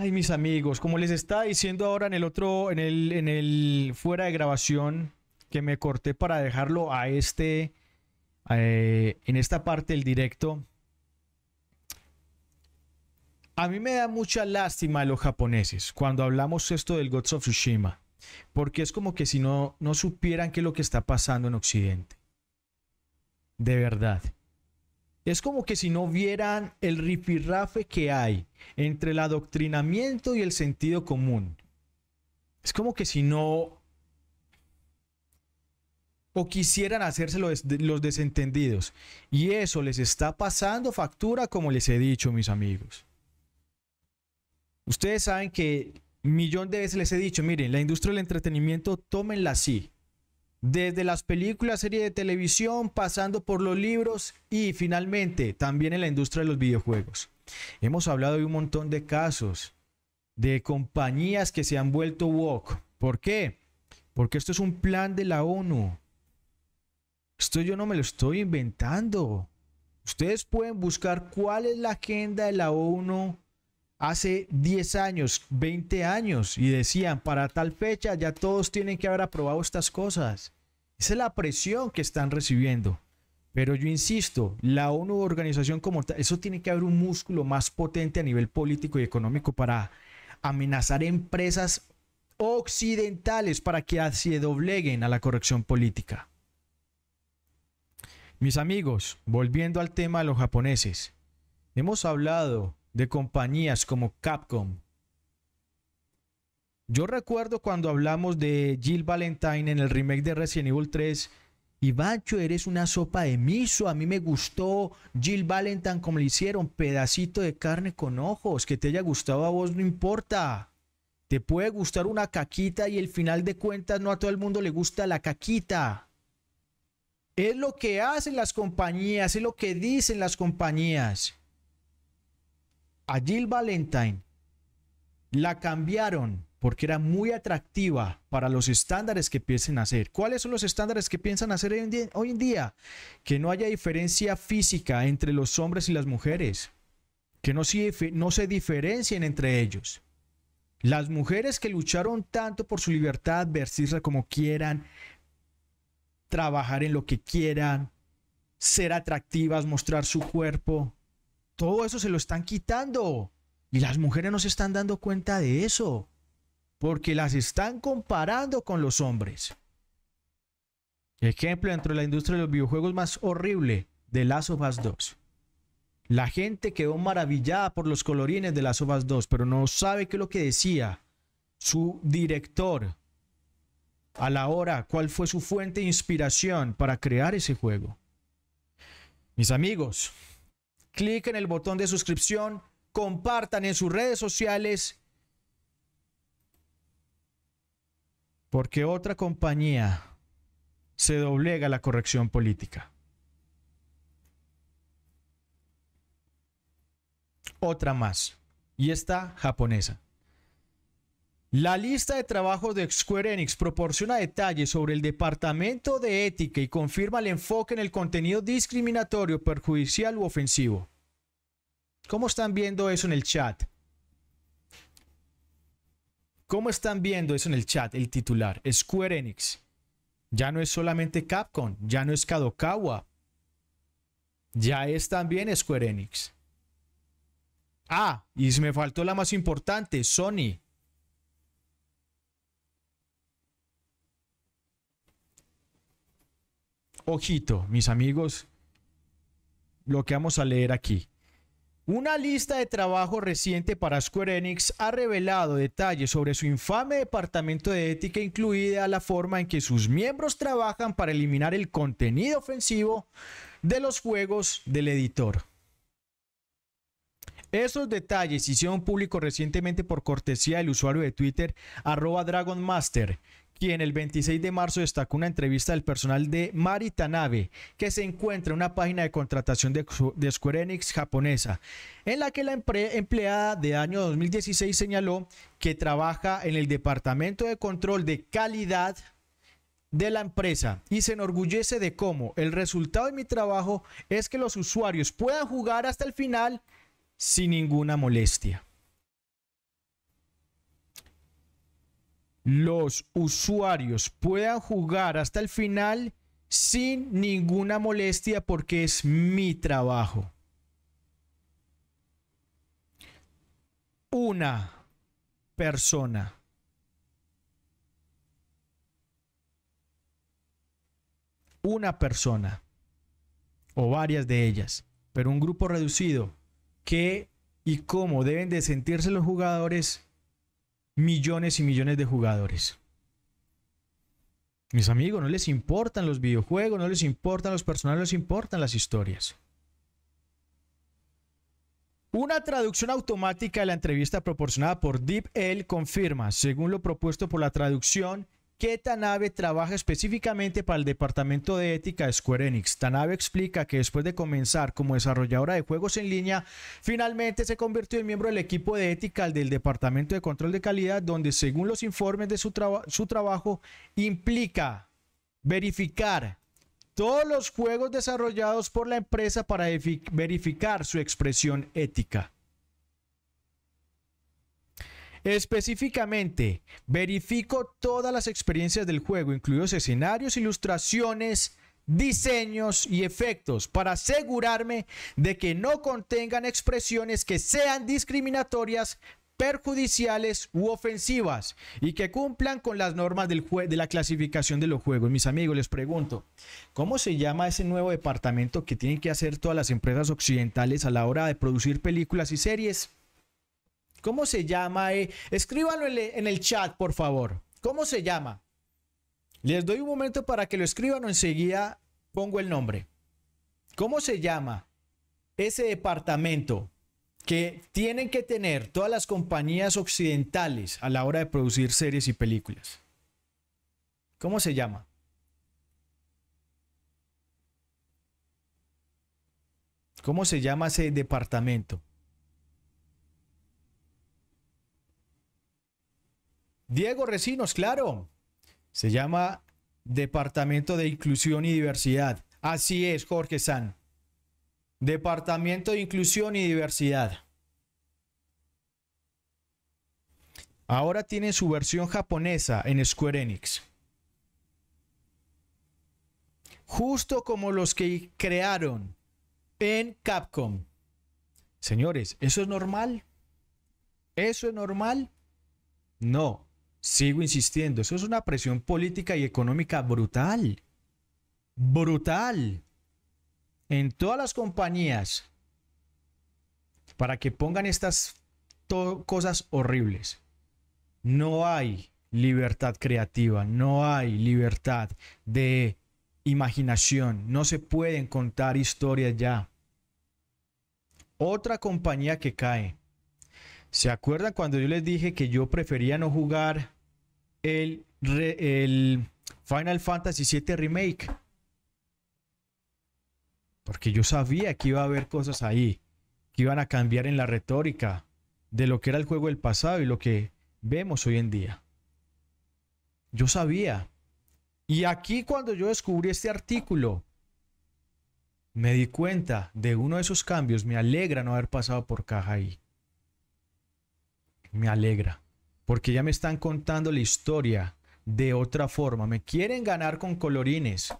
Ay, mis amigos, como les estaba diciendo ahora en el otro, en el, fuera de grabación que me corté para dejarlo a este, eh, en esta parte del directo. A mí me da mucha lástima los japoneses cuando hablamos esto del Gods of porque es como que si no, no supieran qué es lo que está pasando en Occidente. De verdad. Es como que si no vieran el ripirrafe que hay entre el adoctrinamiento y el sentido común. Es como que si no... O quisieran hacerse los, los desentendidos. Y eso les está pasando factura, como les he dicho, mis amigos. Ustedes saben que millón de veces les he dicho, miren, la industria del entretenimiento, tómenla así desde las películas, serie de televisión, pasando por los libros y finalmente también en la industria de los videojuegos. Hemos hablado de un montón de casos de compañías que se han vuelto woke. ¿Por qué? Porque esto es un plan de la ONU. Esto yo no me lo estoy inventando. Ustedes pueden buscar cuál es la agenda de la ONU hace 10 años, 20 años y decían, para tal fecha ya todos tienen que haber aprobado estas cosas. Esa es la presión que están recibiendo. Pero yo insisto, la ONU organización como tal, eso tiene que haber un músculo más potente a nivel político y económico para amenazar empresas occidentales para que se dobleguen a la corrección política. Mis amigos, volviendo al tema de los japoneses, hemos hablado de compañías como Capcom. Yo recuerdo cuando hablamos de Jill Valentine en el remake de Resident Evil 3 y Bancho, eres una sopa de miso. A mí me gustó Jill Valentine como le hicieron, pedacito de carne con ojos. Que te haya gustado a vos no importa. Te puede gustar una caquita y el final de cuentas no a todo el mundo le gusta la caquita. Es lo que hacen las compañías, es lo que dicen las compañías a Jill Valentine la cambiaron porque era muy atractiva para los estándares que piensen hacer. ¿Cuáles son los estándares que piensan hacer hoy en día? Que no haya diferencia física entre los hombres y las mujeres, que no se, no se diferencien entre ellos. Las mujeres que lucharon tanto por su libertad, vestirse como quieran, trabajar en lo que quieran, ser atractivas, mostrar su cuerpo, todo eso se lo están quitando. Y las mujeres no se están dando cuenta de eso. Porque las están comparando con los hombres. Ejemplo dentro de la industria de los videojuegos más horrible de las of 2. La gente quedó maravillada por los colorines de las of 2, pero no sabe qué es lo que decía su director a la hora, cuál fue su fuente de inspiración para crear ese juego. Mis amigos, clic en el botón de suscripción, compartan en sus redes sociales, porque otra compañía se doblega la corrección política. Otra más, y esta japonesa. La lista de trabajos de Square Enix proporciona detalles sobre el Departamento de Ética y confirma el enfoque en el contenido discriminatorio, perjudicial u ofensivo. ¿Cómo están viendo eso en el chat? ¿Cómo están viendo eso en el chat? El titular, Square Enix. Ya no es solamente Capcom, ya no es Kadokawa. Ya es también Square Enix. Ah, y me faltó la más importante, Sony. Ojito, mis amigos, lo que vamos a leer aquí. Una lista de trabajo reciente para Square Enix ha revelado detalles sobre su infame departamento de ética, incluida la forma en que sus miembros trabajan para eliminar el contenido ofensivo de los juegos del editor. Esos detalles hicieron público recientemente por cortesía del usuario de Twitter arroba Dragon Master, quien el 26 de marzo destacó una entrevista del personal de Maritanabe, que se encuentra en una página de contratación de, de Square Enix japonesa, en la que la empleada de año 2016 señaló que trabaja en el Departamento de Control de Calidad de la empresa y se enorgullece de cómo el resultado de mi trabajo es que los usuarios puedan jugar hasta el final sin ninguna molestia. los usuarios puedan jugar hasta el final sin ninguna molestia porque es mi trabajo. Una persona. Una persona. O varias de ellas. Pero un grupo reducido. ¿Qué y cómo deben de sentirse los jugadores millones y millones de jugadores. Mis amigos, no les importan los videojuegos, no les importan los personajes, no les importan las historias. Una traducción automática de la entrevista proporcionada por DeepL confirma, según lo propuesto por la traducción que Tanabe trabaja específicamente para el departamento de ética de Square Enix. Tanabe explica que después de comenzar como desarrolladora de juegos en línea, finalmente se convirtió en miembro del equipo de ética del departamento de control de calidad, donde según los informes de su, su trabajo implica verificar todos los juegos desarrollados por la empresa para verificar su expresión ética. Específicamente, verifico todas las experiencias del juego, incluidos escenarios, ilustraciones, diseños y efectos, para asegurarme de que no contengan expresiones que sean discriminatorias, perjudiciales u ofensivas y que cumplan con las normas del de la clasificación de los juegos. Mis amigos, les pregunto, ¿cómo se llama ese nuevo departamento que tienen que hacer todas las empresas occidentales a la hora de producir películas y series? ¿Cómo se llama? Eh, Escríbanlo en el chat, por favor. ¿Cómo se llama? Les doy un momento para que lo escriban o enseguida pongo el nombre. ¿Cómo se llama ese departamento que tienen que tener todas las compañías occidentales a la hora de producir series y películas? ¿Cómo se llama? ¿Cómo se llama ese departamento? Diego Recinos, claro. Se llama Departamento de Inclusión y Diversidad. Así es, Jorge San. Departamento de Inclusión y Diversidad. Ahora tiene su versión japonesa en Square Enix. Justo como los que crearon en Capcom. Señores, ¿eso es normal? ¿Eso es normal? No, Sigo insistiendo, eso es una presión política y económica brutal. Brutal. En todas las compañías. Para que pongan estas cosas horribles. No hay libertad creativa, no hay libertad de imaginación. No se pueden contar historias ya. Otra compañía que cae. ¿Se acuerdan cuando yo les dije que yo prefería no jugar el, Final Fantasy VII Remake. Porque yo sabía que iba a haber cosas ahí, que iban a cambiar en la retórica de lo que era el juego del pasado y lo que vemos hoy en día. Yo sabía. Y aquí cuando yo descubrí este artículo, me di cuenta de uno de esos cambios. Me alegra no haber pasado por caja ahí. Me alegra porque ya me están contando la historia de otra forma. Me quieren ganar con colorines.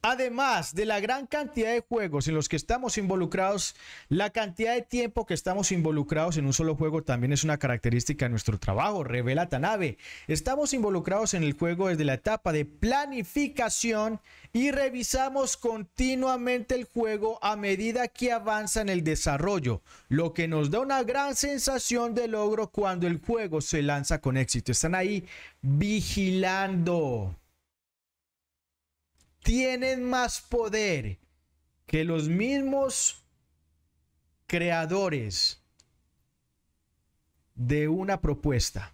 Además de la gran cantidad de juegos en los que estamos involucrados, la cantidad de tiempo que estamos involucrados en un solo juego también es una característica de nuestro trabajo, revela Tanabe. Estamos involucrados en el juego desde la etapa de planificación y revisamos continuamente el juego a medida que avanza en el desarrollo, lo que nos da una gran sensación de logro cuando el juego se lanza con éxito. Están ahí vigilando tienen más poder que los mismos creadores de una propuesta.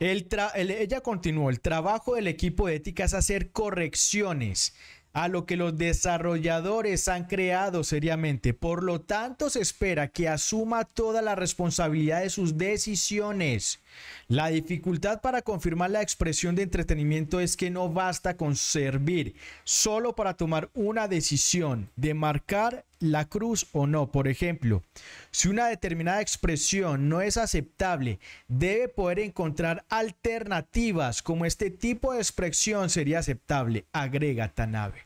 ella continuó, el trabajo del equipo de ética es hacer correcciones a lo que los desarrolladores han creado seriamente. Por lo tanto, se espera que asuma toda la responsabilidad de sus decisiones. La dificultad para confirmar la expresión de entretenimiento es que no basta con servir solo para tomar una decisión de marcar la cruz o no. Por ejemplo, si una determinada expresión no es aceptable, debe poder encontrar alternativas como este tipo de expresión sería aceptable, agrega Tanabe.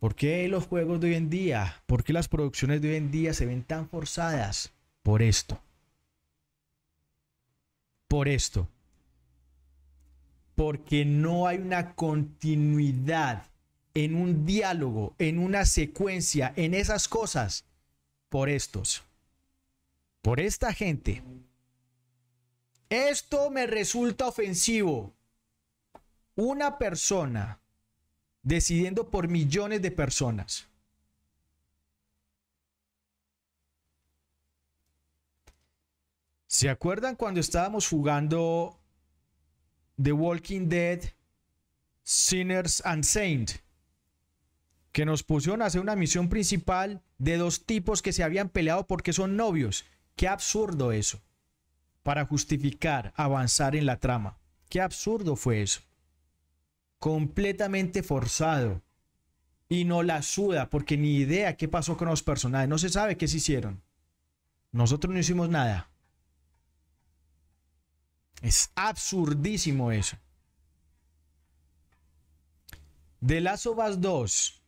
¿Por qué los juegos de hoy en día, por qué las producciones de hoy en día se ven tan forzadas? Por esto por esto. Porque no hay una continuidad en un diálogo, en una secuencia, en esas cosas, por estos, por esta gente. Esto me resulta ofensivo. Una persona decidiendo por millones de personas. ¿Se acuerdan cuando estábamos jugando The Walking Dead, Sinners and Saints? Que nos pusieron a hacer una misión principal de dos tipos que se habían peleado porque son novios. Qué absurdo eso. Para justificar avanzar en la trama. Qué absurdo fue eso. Completamente forzado. Y no la suda porque ni idea qué pasó con los personajes. No se sabe qué se hicieron. Nosotros no hicimos nada. Es absurdísimo eso. De las OVAS 2,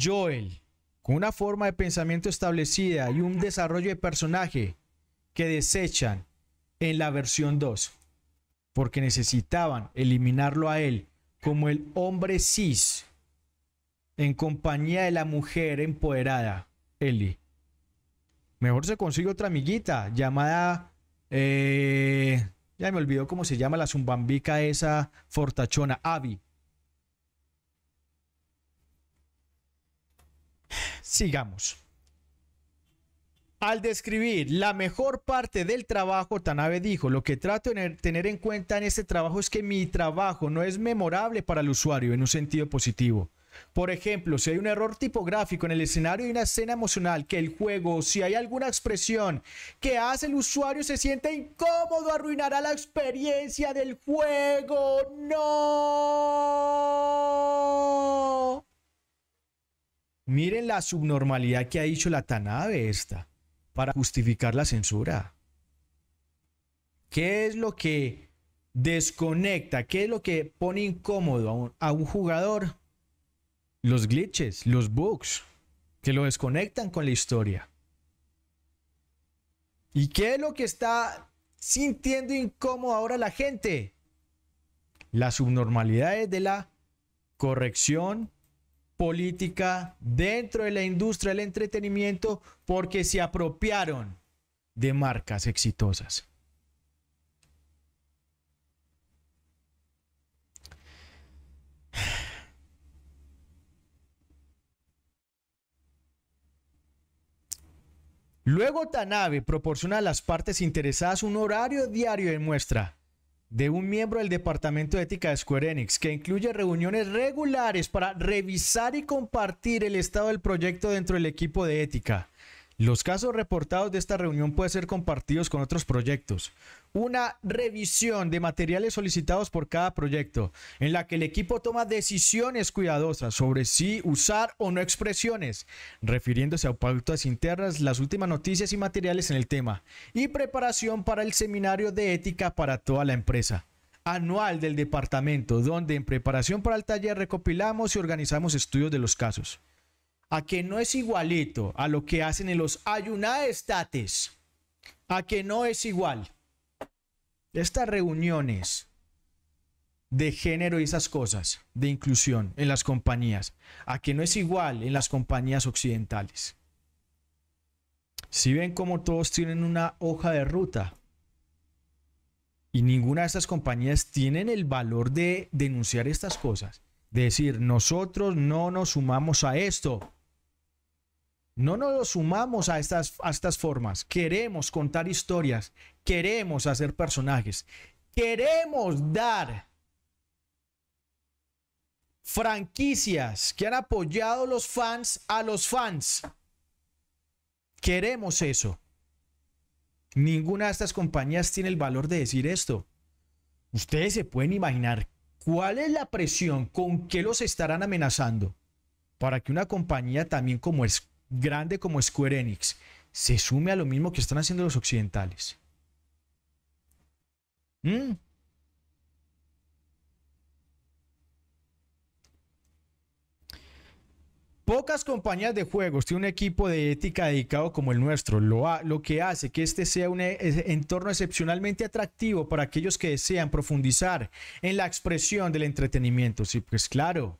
Joel, con una forma de pensamiento establecida y un desarrollo de personaje que desechan en la versión 2, porque necesitaban eliminarlo a él como el hombre cis en compañía de la mujer empoderada, Eli. Mejor se consigue otra amiguita llamada eh, ya me olvidó cómo se llama la zumbambica esa fortachona, Avi. Sigamos. Al describir la mejor parte del trabajo, Tanabe dijo, lo que trato de tener en cuenta en este trabajo es que mi trabajo no es memorable para el usuario en un sentido positivo. Por ejemplo, si hay un error tipográfico en el escenario y una escena emocional que el juego, si hay alguna expresión que hace el usuario se siente incómodo, arruinará la experiencia del juego. No. Miren la subnormalidad que ha dicho la Tanabe esta para justificar la censura. ¿Qué es lo que desconecta? ¿Qué es lo que pone incómodo a un jugador? los glitches, los bugs, que lo desconectan con la historia. ¿Y qué es lo que está sintiendo incómodo ahora la gente? Las subnormalidades de la corrección política dentro de la industria del entretenimiento porque se apropiaron de marcas exitosas. Luego Tanabe proporciona a las partes interesadas un horario diario de muestra de un miembro del Departamento de Ética de Square Enix, que incluye reuniones regulares para revisar y compartir el estado del proyecto dentro del equipo de ética. Los casos reportados de esta reunión pueden ser compartidos con otros proyectos. Una revisión de materiales solicitados por cada proyecto, en la que el equipo toma decisiones cuidadosas sobre si usar o no expresiones, refiriéndose a pautas internas, las últimas noticias y materiales en el tema, y preparación para el seminario de ética para toda la empresa anual del departamento, donde en preparación para el taller recopilamos y organizamos estudios de los casos a que no es igualito a lo que hacen en los estates. a que no es igual. Estas reuniones de género y esas cosas, de inclusión en las compañías, a que no es igual en las compañías occidentales. Si ven como todos tienen una hoja de ruta y ninguna de estas compañías tienen el valor de denunciar estas cosas, de decir, nosotros no nos sumamos a esto, no nos sumamos a estas, a estas formas. Queremos contar historias, queremos hacer personajes, queremos dar franquicias que han apoyado los fans a los fans. Queremos eso. Ninguna de estas compañías tiene el valor de decir esto. Ustedes se pueden imaginar cuál es la presión, con que los estarán amenazando para que una compañía también como es grande como Square Enix se sume a lo mismo que están haciendo los occidentales. Mm. Pocas compañías de juegos tienen un equipo de ética dedicado como el nuestro, lo, lo que hace que este sea un e, entorno excepcionalmente atractivo para aquellos que desean profundizar en la expresión del entretenimiento. Sí, pues claro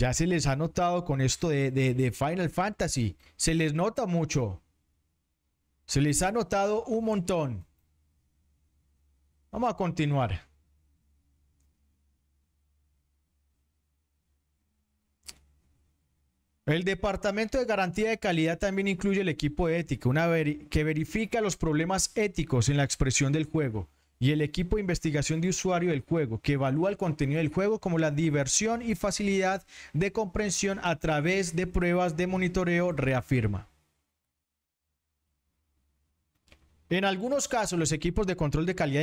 ya se les ha notado con esto de, Final Fantasy. Se les nota mucho. Se les ha notado un montón. Vamos a continuar. El Departamento de Garantía de Calidad también incluye el equipo ético, una que verifica los problemas éticos en la expresión del juego y el equipo de investigación de usuario del juego, que evalúa el contenido del juego como la diversión y facilidad de comprensión a través de pruebas de monitoreo, reafirma. En algunos casos, los equipos de control de calidad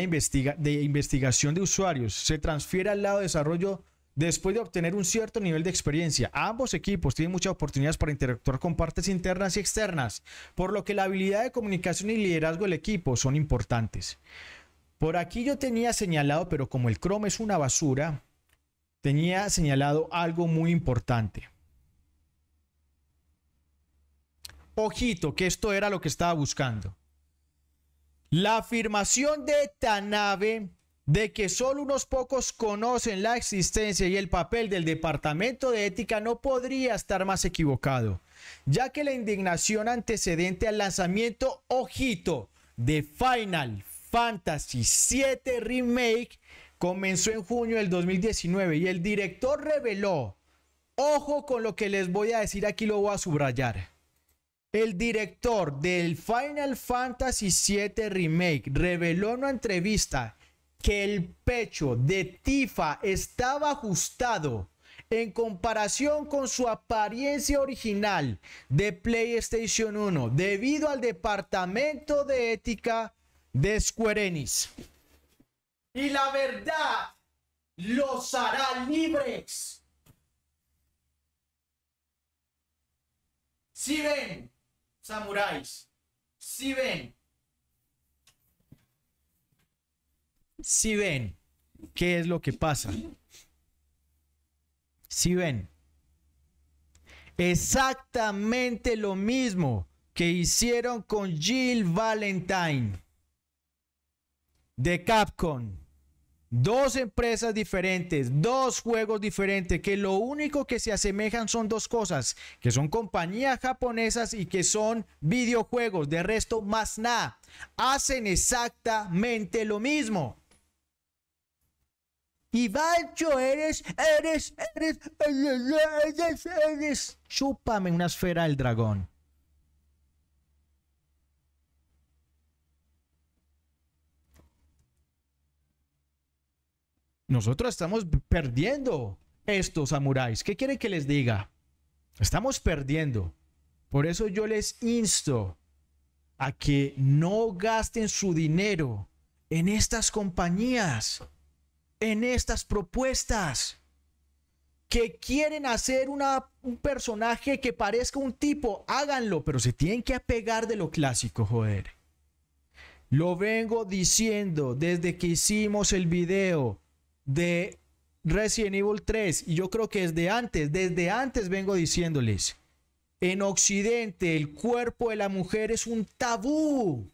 de, investigación de usuarios se transfieren al lado de desarrollo después de obtener un cierto nivel de experiencia. Ambos equipos tienen muchas oportunidades para interactuar con partes internas y externas, por lo que la habilidad de comunicación y liderazgo del equipo son importantes. Por aquí yo tenía señalado, pero como el Chrome es una basura, tenía señalado algo muy importante. Ojito, que esto era lo que estaba buscando. La afirmación de Tanabe de que solo unos pocos conocen la existencia y el papel del Departamento de Ética no podría estar más equivocado, ya que la indignación antecedente al lanzamiento, ojito, de Final Fantasy VII Remake comenzó en junio del 2019 y el director reveló, ojo con lo que les voy a decir aquí, lo voy a subrayar. El director del Final Fantasy VII Remake reveló en una entrevista que el pecho de Tifa estaba ajustado en comparación con su apariencia original de PlayStation 1 debido al departamento de ética Descuerenis. Y la verdad los hará libres. Si ven, samuráis, si ven, si ven, ¿qué es lo que pasa? Si ven, exactamente lo mismo que hicieron con Jill Valentine de Capcom. Dos empresas diferentes, dos juegos diferentes, que lo único que se asemejan son dos cosas, que son compañías japonesas y que son videojuegos, de resto más nada. Hacen exactamente lo mismo. Y eres, eres, eres, eres, eres, eres, chúpame una esfera del dragón. Nosotros estamos perdiendo estos samuráis. ¿Qué quieren que les diga? Estamos perdiendo. Por eso yo les insto a que no gasten su dinero en estas compañías, en estas propuestas, que quieren hacer un personaje que parezca un tipo, háganlo, pero se tienen que apegar de lo clásico, joder. Lo vengo diciendo desde que hicimos el video de Resident Evil 3, y yo creo que desde antes, desde antes vengo diciéndoles, en Occidente el cuerpo de la mujer es un tabú.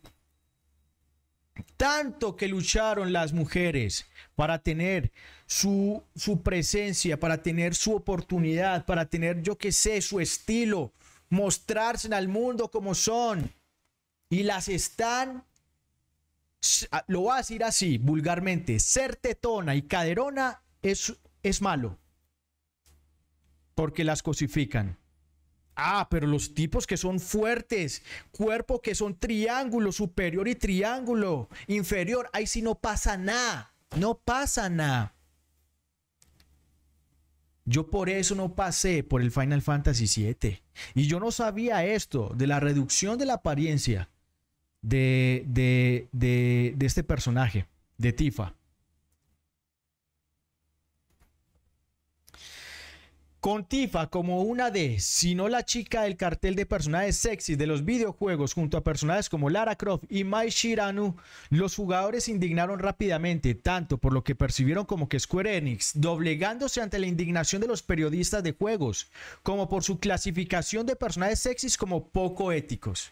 Tanto que lucharon las mujeres para tener su, su presencia, para tener su oportunidad, para tener, yo qué sé, su estilo, mostrarse al mundo como son. Y las están Ah, lo voy a decir así, vulgarmente, ser tetona y caderona es, es malo. Porque las cosifican. Ah, pero los tipos que son fuertes, cuerpo que son triángulo, superior y triángulo, inferior, ahí sí no pasa nada. No pasa nada. Yo por eso no pasé por el Final Fantasy VII. Y yo no sabía esto de la reducción de la apariencia de, de, este personaje, de Tifa. Con Tifa como una de, si no la chica del cartel de personajes sexys de los videojuegos, junto a personajes como Lara Croft y Mai Shiranu, los jugadores se indignaron rápidamente, tanto por lo que percibieron como que Square Enix, doblegándose ante la indignación de los periodistas de juegos, como por su clasificación de personajes sexys como poco éticos.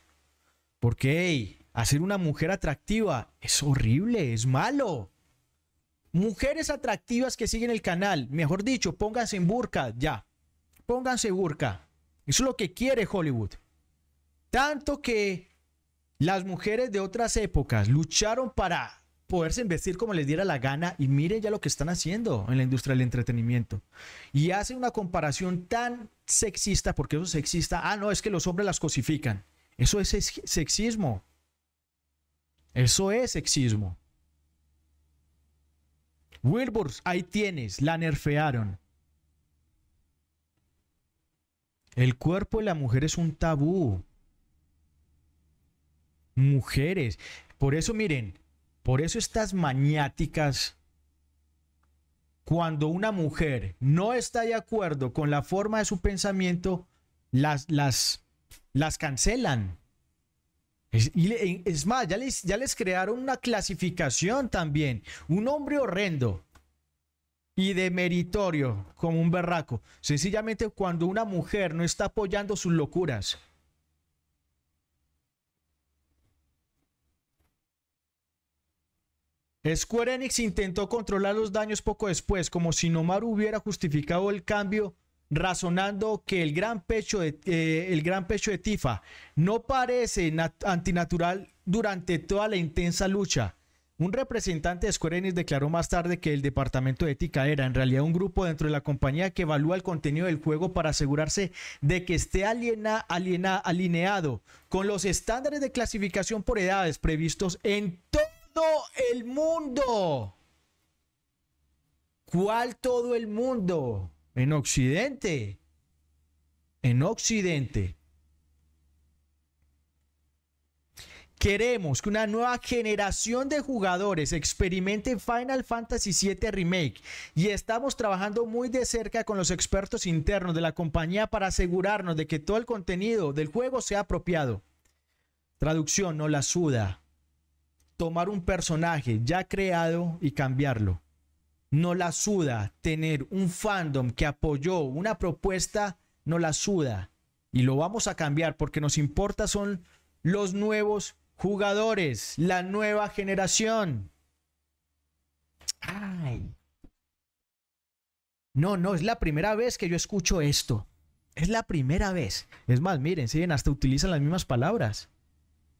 Porque, hey, Hacer una mujer atractiva es horrible, es malo. Mujeres atractivas que siguen el canal, mejor dicho, pónganse en burka ya. Pónganse burka. Eso es lo que quiere Hollywood. Tanto que las mujeres de otras épocas lucharon para poderse vestir como les diera la gana y miren ya lo que están haciendo en la industria del entretenimiento. Y hacen una comparación tan sexista, porque eso es sexista, ah, no, es que los hombres las cosifican. Eso es sexismo. Eso es sexismo. Wilbur, ahí tienes, la nerfearon. El cuerpo de la mujer es un tabú. Mujeres. Por eso, miren, por eso estas maniáticas, cuando una mujer no está de acuerdo con la forma de su pensamiento, las, las, las cancelan. Es, más, ya les, ya les crearon una clasificación también. Un hombre horrendo y de meritorio como un berraco. Sencillamente cuando una mujer no está apoyando sus locuras. Square Enix intentó controlar los daños poco después, como si Nomar hubiera justificado el cambio razonando que el gran pecho de, eh, el gran pecho de Tifa no parece antinatural durante toda la intensa lucha. Un representante de Square Enix declaró más tarde que el departamento de ética era en realidad un grupo dentro de la compañía que evalúa el contenido del juego para asegurarse de que esté alineado con los estándares de clasificación por edades previstos en todo el mundo. ¿Cuál todo el mundo? en Occidente. En Occidente. Queremos que una nueva generación de jugadores experimente Final Fantasy VII Remake y estamos trabajando muy de cerca con los expertos internos de la compañía para asegurarnos de que todo el contenido del juego sea apropiado. Traducción, no la suda. Tomar un personaje ya creado y cambiarlo no la suda tener un fandom que apoyó una propuesta, no la suda. Y lo vamos a cambiar porque nos importa son los nuevos jugadores, la nueva generación. Ay. No, no, es la primera vez que yo escucho esto. Es la primera vez. Es más, miren, siguen, hasta utilizan las mismas palabras.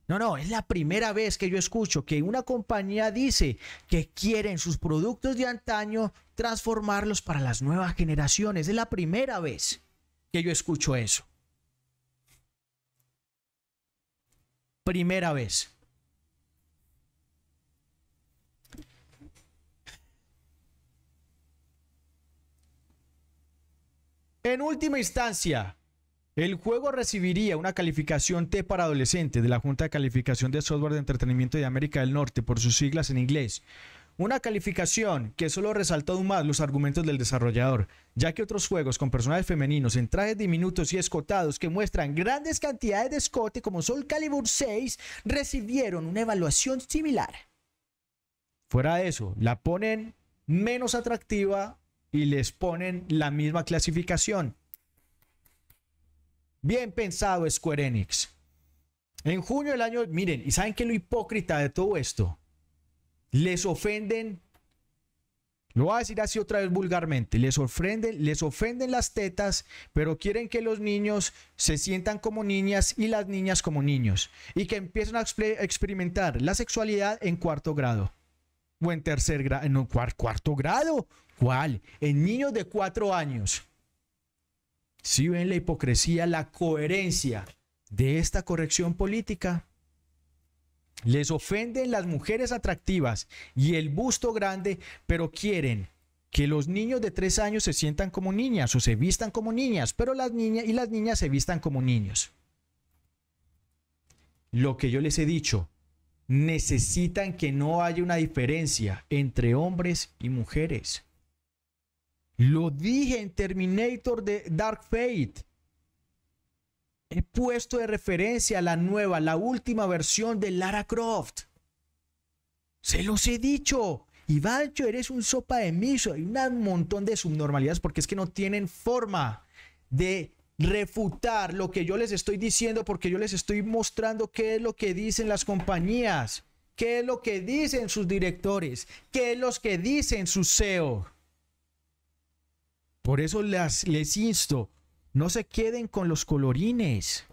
No, no, es la primera vez que yo escucho que una compañía dice que quieren sus productos de antaño transformarlos para las nuevas generaciones. Es la primera vez que yo escucho eso. Primera vez. En última instancia, el juego recibiría una calificación T para Adolescentes de la Junta de Calificación de Software de Entretenimiento de América del Norte por sus siglas en inglés. Una calificación que solo resaltó aún más los argumentos del desarrollador, ya que otros juegos con personajes femeninos en trajes diminutos y escotados que muestran grandes cantidades de escote como Soul Calibur 6 recibieron una evaluación similar. Fuera de eso, la ponen menos atractiva y les ponen la misma clasificación. Bien pensado, Square Enix. En junio del año, miren, ¿y saben que lo hipócrita de todo esto? Les ofenden, lo voy a decir así otra vez vulgarmente, les ofenden, les ofenden las tetas, pero quieren que los niños se sientan como niñas y las niñas como niños, y que empiecen a experimentar la sexualidad en cuarto grado. O en tercer grado, en cuarto grado, ¿cuál? En niños de cuatro años. Si ven la hipocresía, la coherencia de esta corrección política. Les ofenden las mujeres atractivas y el busto grande, pero quieren que los niños de tres años se sientan como niñas o se vistan como niñas, pero las niñas y las niñas se vistan como niños. Lo que yo les he dicho, necesitan que no haya una diferencia entre hombres y mujeres. Lo dije en Terminator de Dark Fate. He puesto de referencia la nueva, la última versión de Lara Croft. Se los he dicho. Ivancho, eres un sopa de miso. Hay un montón de subnormalidades porque es que no tienen forma de refutar lo que yo les estoy diciendo porque yo les estoy mostrando qué es lo que dicen las compañías, qué es lo que dicen sus directores, qué es lo que dicen su CEO. Por eso las, les insto, no se queden con los colorines,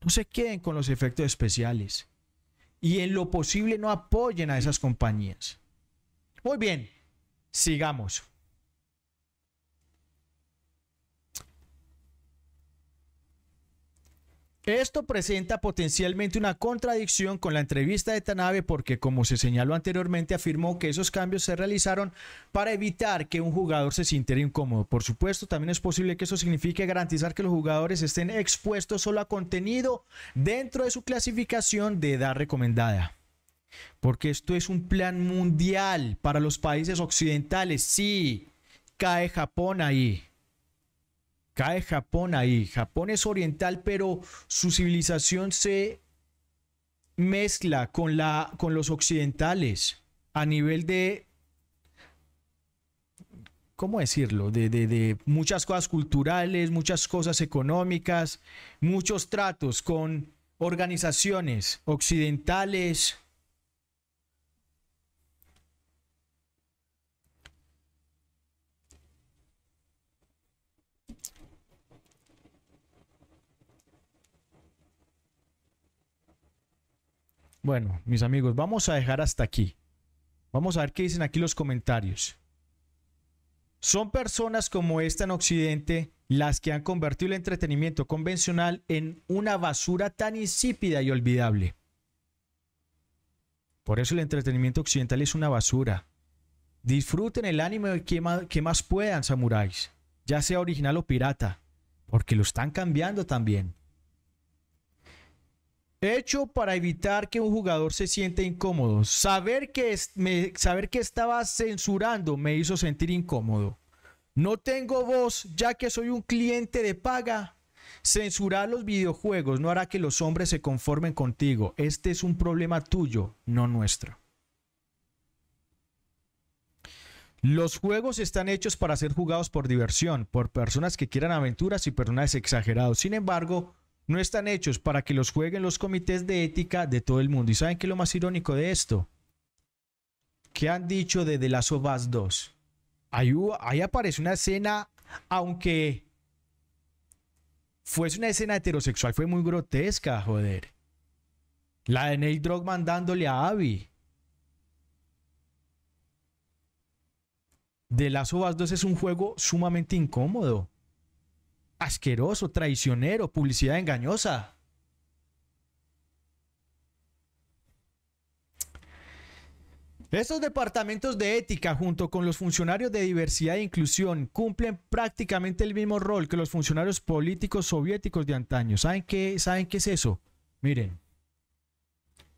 no se queden con los efectos especiales y en lo posible no apoyen a esas compañías. Muy bien, sigamos. Esto presenta potencialmente una contradicción con la entrevista de Tanabe porque, como se señaló anteriormente, afirmó que esos cambios se realizaron para evitar que un jugador se sintiera incómodo. Por supuesto, también es posible que eso signifique garantizar que los jugadores estén expuestos solo a contenido dentro de su clasificación de edad recomendada. Porque esto es un plan mundial para los países occidentales. Sí, cae Japón ahí. Cae Japón ahí. Japón es oriental, pero su civilización se mezcla con, la, con los occidentales a nivel de, ¿cómo decirlo? De, de muchas cosas culturales, muchas cosas económicas, muchos tratos con organizaciones occidentales, Bueno, mis amigos, vamos a dejar hasta aquí. Vamos a ver qué dicen aquí los comentarios. Son personas como esta en Occidente las que han convertido el entretenimiento convencional en una basura tan insípida y olvidable. Por eso el entretenimiento occidental es una basura. Disfruten el ánimo que más puedan, samuráis, ya sea original o pirata, porque lo están cambiando también. Hecho para evitar que un jugador se siente incómodo. Saber que, saber que estaba censurando me hizo sentir incómodo. No tengo voz ya que soy un cliente de paga. Censurar los videojuegos no hará que los hombres se conformen contigo. Este es un problema tuyo, no nuestro. Los juegos están hechos para ser jugados por diversión, por personas que quieran aventuras y personas exagerados. Sin embargo, no están hechos para que los jueguen los comités de ética de todo el mundo. ¿Y saben qué es lo más irónico de esto? ¿Qué han dicho de The Last of Us 2? Ahí, aparece una escena, aunque fuese una escena heterosexual, fue muy grotesca, joder. La de Neil Druckmann dándole a Abby. The Last of Us 2 es un juego sumamente incómodo asqueroso, traicionero, publicidad engañosa. Estos departamentos de ética junto con los funcionarios de diversidad e inclusión cumplen prácticamente el mismo rol que los funcionarios políticos soviéticos de antaño. ¿Saben qué, ¿Saben qué es eso? Miren,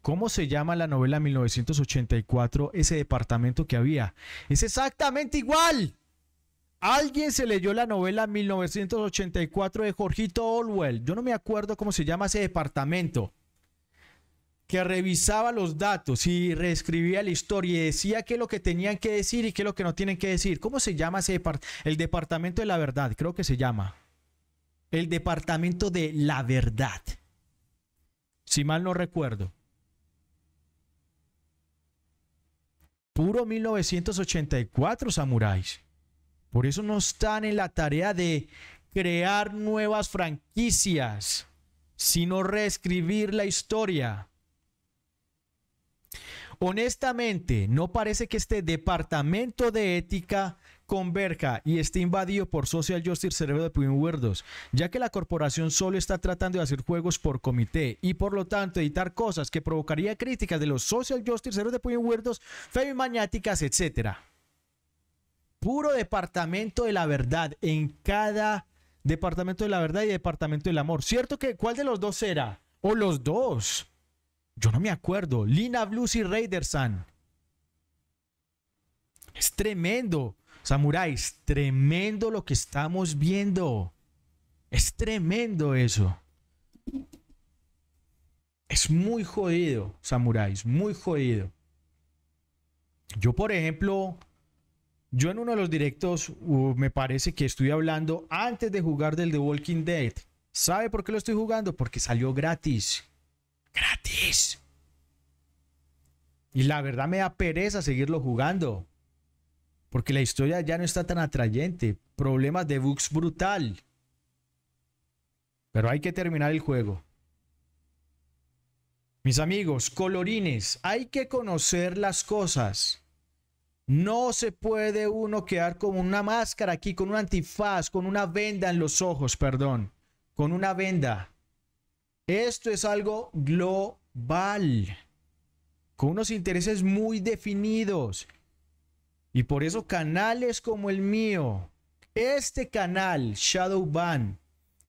¿cómo se llama la novela 1984 ese departamento que había? Es exactamente igual. Alguien se leyó la novela 1984 de Jorgito Olwell. Yo no me acuerdo cómo se llama ese departamento. Que revisaba los datos y reescribía la historia y decía qué es lo que tenían que decir y qué es lo que no tienen que decir. ¿Cómo se llama ese departamento? El departamento de la verdad, creo que se llama. El departamento de la verdad. Si mal no recuerdo. Puro 1984, samuráis. Por eso no están en la tarea de crear nuevas franquicias, sino reescribir la historia. Honestamente, no parece que este departamento de ética converja y esté invadido por Social Justice Cerebro de Huerdos, ya que la corporación solo está tratando de hacer juegos por comité y por lo tanto editar cosas que provocaría críticas de los Social Justice Cerebro de feo y maniáticas, etcétera puro departamento de la verdad en cada departamento de la verdad y departamento del amor. ¿Cierto que cuál de los dos era? ¿O los dos? Yo no me acuerdo. Lina Blues y Raidersan. Es tremendo, samuráis, tremendo lo que estamos viendo. Es tremendo eso. Es muy jodido, samuráis, muy jodido. Yo, por ejemplo, yo en uno de los directos me parece que estoy hablando antes de jugar del The Walking Dead. ¿Sabe por qué lo estoy jugando? Porque salió gratis. Gratis. Y la verdad me da pereza seguirlo jugando. Porque la historia ya no está tan atrayente. Problemas de bugs brutal. Pero hay que terminar el juego. Mis amigos, colorines, hay que conocer las cosas. No se puede uno quedar con una máscara aquí, con un antifaz, con una venda en los ojos, perdón, con una venda. Esto es algo global, con unos intereses muy definidos. Y por eso canales como el mío, este canal, Shadow Shadowban,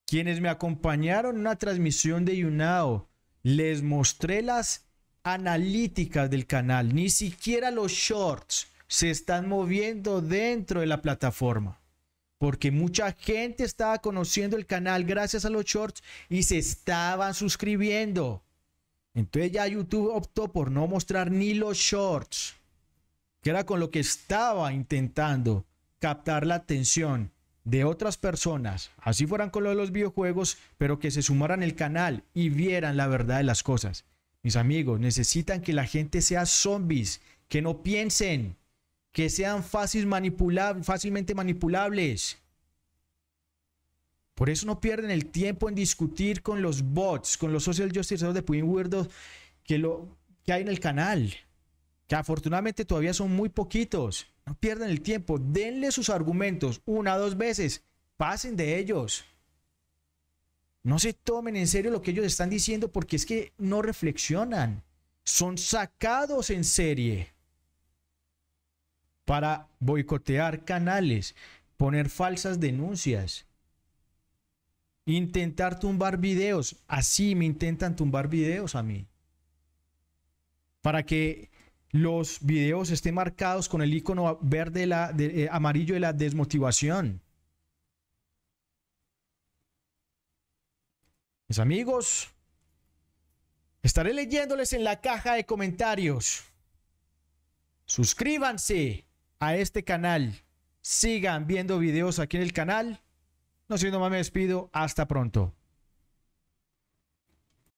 quienes me acompañaron en una transmisión de YouNow, les mostré las analíticas del canal, ni siquiera los shorts se están moviendo dentro de la plataforma. Porque mucha gente estaba conociendo el canal gracias a los shorts y se estaban suscribiendo. Entonces ya YouTube optó por no mostrar ni los shorts, que era con lo que estaba intentando captar la atención de otras personas, así fueran con de los videojuegos, pero que se sumaran al canal y vieran la verdad de las cosas. Mis amigos, necesitan que la gente sea zombies, que no piensen, que sean fácilmente manipulables. Por eso no pierden el tiempo en discutir con los bots, con los social justice de Pudding que, que hay en el canal, que afortunadamente todavía son muy poquitos. No pierdan el tiempo, denle sus argumentos una o dos veces, pasen de ellos. No se tomen en serio lo que ellos están diciendo porque es que no reflexionan. Son sacados en serie para boicotear canales, poner falsas denuncias, intentar tumbar videos. Así me intentan tumbar videos a mí. Para que los videos estén marcados con el icono verde, la, eh, amarillo de la desmotivación. Mis amigos, estaré leyéndoles en la caja de comentarios. Suscríbanse a este canal. Sigan viendo videos aquí en el canal. No siendo más, me despido. Hasta pronto.